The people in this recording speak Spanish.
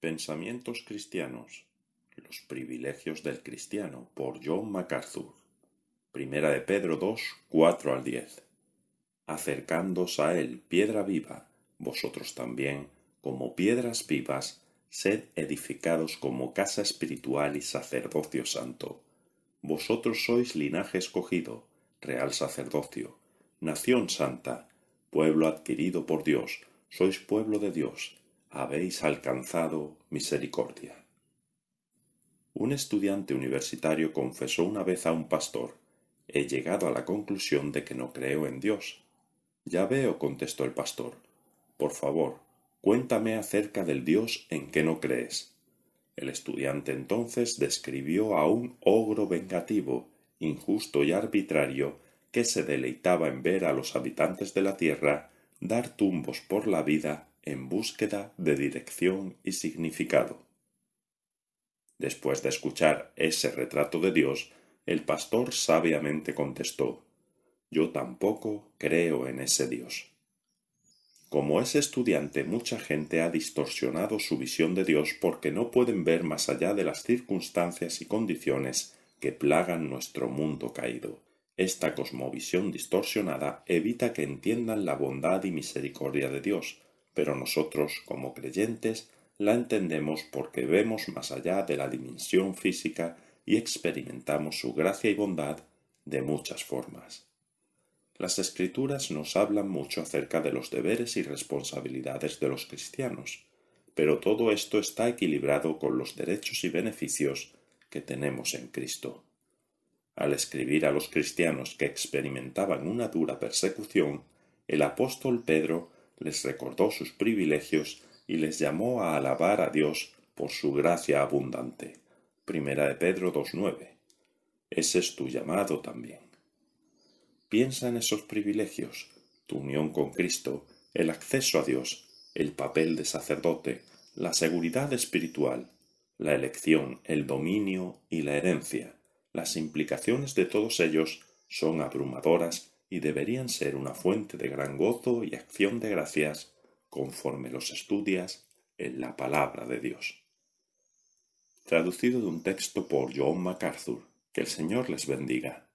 Pensamientos cristianos. Los privilegios del cristiano por John MacArthur. Primera de Pedro 2, 4 al 10. Acercándos a él, piedra viva, vosotros también, como piedras vivas, sed edificados como casa espiritual y sacerdocio santo. Vosotros sois linaje escogido, real sacerdocio, nación santa, pueblo adquirido por Dios, sois pueblo de Dios, habéis alcanzado misericordia. Un estudiante universitario confesó una vez a un pastor, he llegado a la conclusión de que no creo en Dios. Ya veo, contestó el pastor. Por favor, cuéntame acerca del Dios en que no crees. El estudiante entonces describió a un ogro vengativo, injusto y arbitrario, que se deleitaba en ver a los habitantes de la tierra dar tumbos por la vida en búsqueda de dirección y significado. Después de escuchar ese retrato de Dios, el pastor sabiamente contestó Yo tampoco creo en ese Dios. Como es estudiante, mucha gente ha distorsionado su visión de Dios porque no pueden ver más allá de las circunstancias y condiciones que plagan nuestro mundo caído. Esta cosmovisión distorsionada evita que entiendan la bondad y misericordia de Dios, pero nosotros, como creyentes, la entendemos porque vemos más allá de la dimensión física y experimentamos su gracia y bondad de muchas formas. Las escrituras nos hablan mucho acerca de los deberes y responsabilidades de los cristianos, pero todo esto está equilibrado con los derechos y beneficios que tenemos en Cristo. Al escribir a los cristianos que experimentaban una dura persecución, el apóstol Pedro les recordó sus privilegios y les llamó a alabar a Dios por su gracia abundante. Primera de Pedro 2.9. Ese es tu llamado también. Piensa en esos privilegios, tu unión con Cristo, el acceso a Dios, el papel de sacerdote, la seguridad espiritual, la elección, el dominio y la herencia. Las implicaciones de todos ellos son abrumadoras y deberían ser una fuente de gran gozo y acción de gracias conforme los estudias en la palabra de Dios. Traducido de un texto por John MacArthur. Que el Señor les bendiga.